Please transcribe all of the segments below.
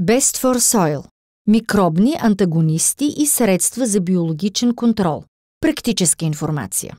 Best for Soil – микробни антагонисти и средства за биологичен контрол. Практическа информация.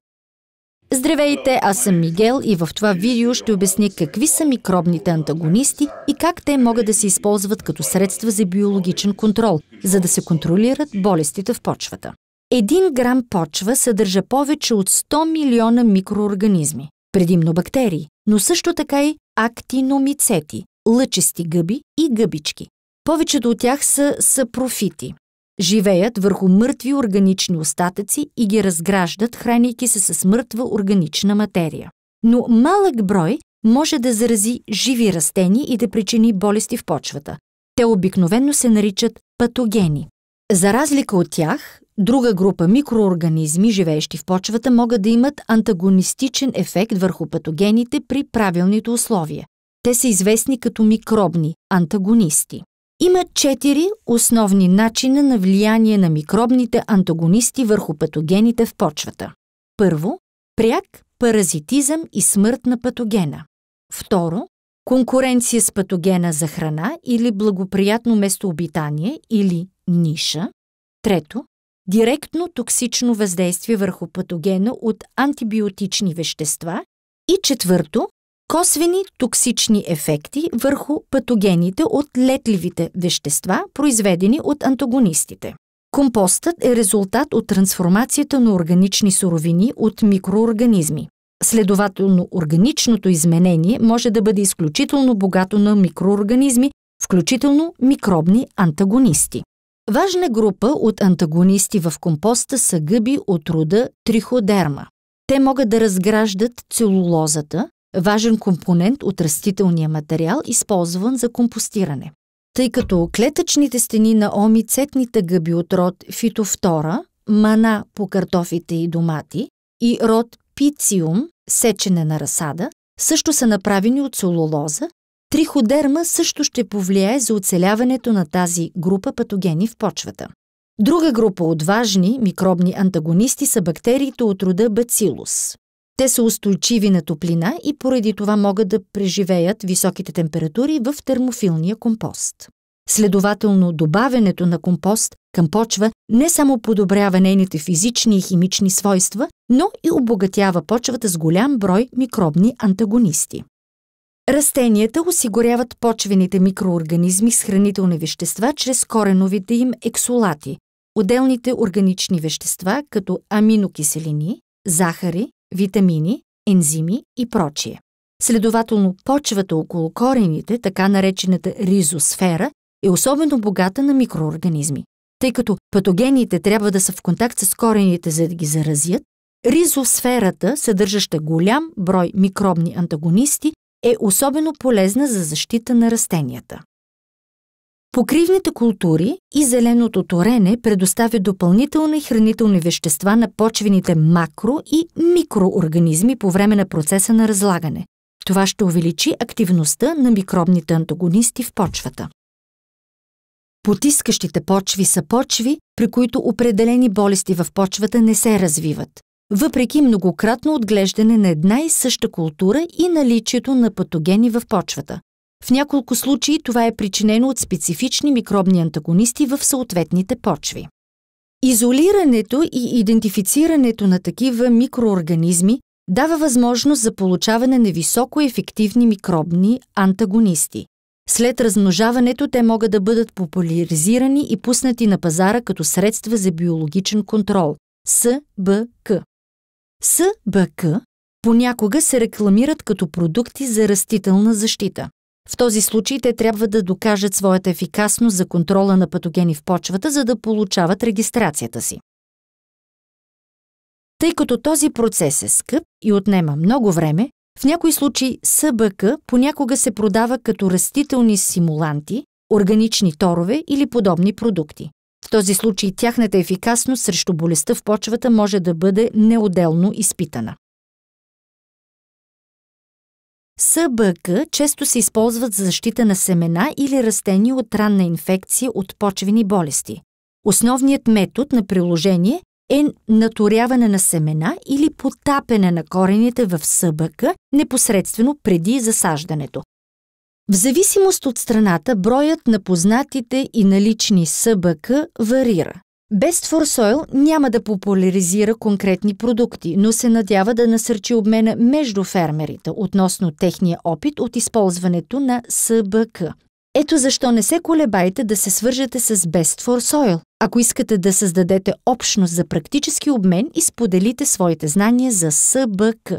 Здравейте, аз съм Мигел и в това видео ще обясня какви са микробните антагонисти и как те могат да се използват като средства за биологичен контрол, за да се контролират болестите в почвата. Един грам почва съдържа повече от 100 милиона микроорганизми, предимно бактерии, но също така и актиномицети, лъчести гъби и гъбички. Повечето от тях са, сапрофити. профити. Живеят върху мъртви органични остатъци и ги разграждат, хранейки се с мъртва органична материя. Но малък брой може да зарази живи растения и да причини болести в почвата. Те обикновенно се наричат патогени. За разлика от тях, друга група микроорганизми, живеещи в почвата, могат да имат антагонистичен ефект върху патогените при правилните условия. Те са известни като микробни антагонисти. Има четири основни начина на влияние на микробните антагонисти върху патогените в почвата. Първо, пряк паразитизъм и смърт на патогена. Второ, конкуренция с патогена за храна или благоприятно местообитание или ниша. Трето, директно токсично въздействие върху патогена от антибиотични вещества. И четвърто, Косвени токсични ефекти върху патогените от летливите вещества, произведени от антагонистите. Компостът е резултат от трансформацията на органични суровини от микроорганизми. Следователно, органичното изменение може да бъде изключително богато на микроорганизми, включително микробни антагонисти. Важна група от антагонисти в компоста са гъби от рода триходерма. Те могат да разграждат целулозата, важен компонент от растителния материал, използван за компостиране. Тъй като клетъчните стени на омицетните гъби от род фитофтора, мана по картофите и домати и род пициум, сечене на разсада, също са направени от целулоза, триходерма също ще повлияе за оцеляването на тази група патогени в почвата. Друга група от важни микробни антагонисти са бактериите от рода бацилус. Те са устойчиви на топлина и поради това могат да преживеят високите температури в термофилния компост. Следователно, добавянето на компост към почва не само подобрява нейните физични и химични свойства, но и обогатява почвата с голям брой микробни антагонисти. Растенията осигуряват почвените микроорганизми с хранителни вещества чрез кореновите им ексолати, отделните органични вещества, като аминокиселини, захари, витамини, ензими и прочие. Следователно, почвата около корените, така наречената ризосфера, е особено богата на микроорганизми. Тъй като патогените трябва да са в контакт с корените, за да ги заразят, ризосферата, съдържаща голям брой микробни антагонисти, е особено полезна за защита на растенията. Покривните култури и зеленото торене предоставят допълнителни хранителни вещества на почвените макро- и микроорганизми по време на процеса на разлагане. Това ще увеличи активността на микробните антагонисти в почвата. Потискащите почви са почви, при които определени болести в почвата не се развиват, въпреки многократно отглеждане на една и съща култура и наличието на патогени в почвата. В няколко случаи това е причинено от специфични микробни антагонисти в съответните почви. Изолирането и идентифицирането на такива микроорганизми дава възможност за получаване на високо ефективни микробни антагонисти. След размножаването те могат да бъдат популяризирани и пуснати на пазара като средства за биологичен контрол – СБК. СБК понякога се рекламират като продукти за растителна защита. В този случай те трябва да докажат своята ефикасност за контрола на патогени в почвата, за да получават регистрацията си. Тъй като този процес е скъп и отнема много време, в някои случаи СБК понякога се продава като растителни симуланти, органични торове или подобни продукти. В този случай тяхната ефикасност срещу болестта в почвата може да бъде неотделно изпитана. СБК често се използват за защита на семена или растения от ранна инфекция от почвени болести. Основният метод на приложение е наторяване на семена или потапяне на корените в СБК непосредствено преди засаждането. В зависимост от страната, броят на познатите и налични СБК варира. Best for Soil няма да популяризира конкретни продукти, но се надява да насърчи обмена между фермерите относно техния опит от използването на СБК. Ето защо не се колебайте да се свържете с Best for Soil, ако искате да създадете общност за практически обмен и споделите своите знания за СБК.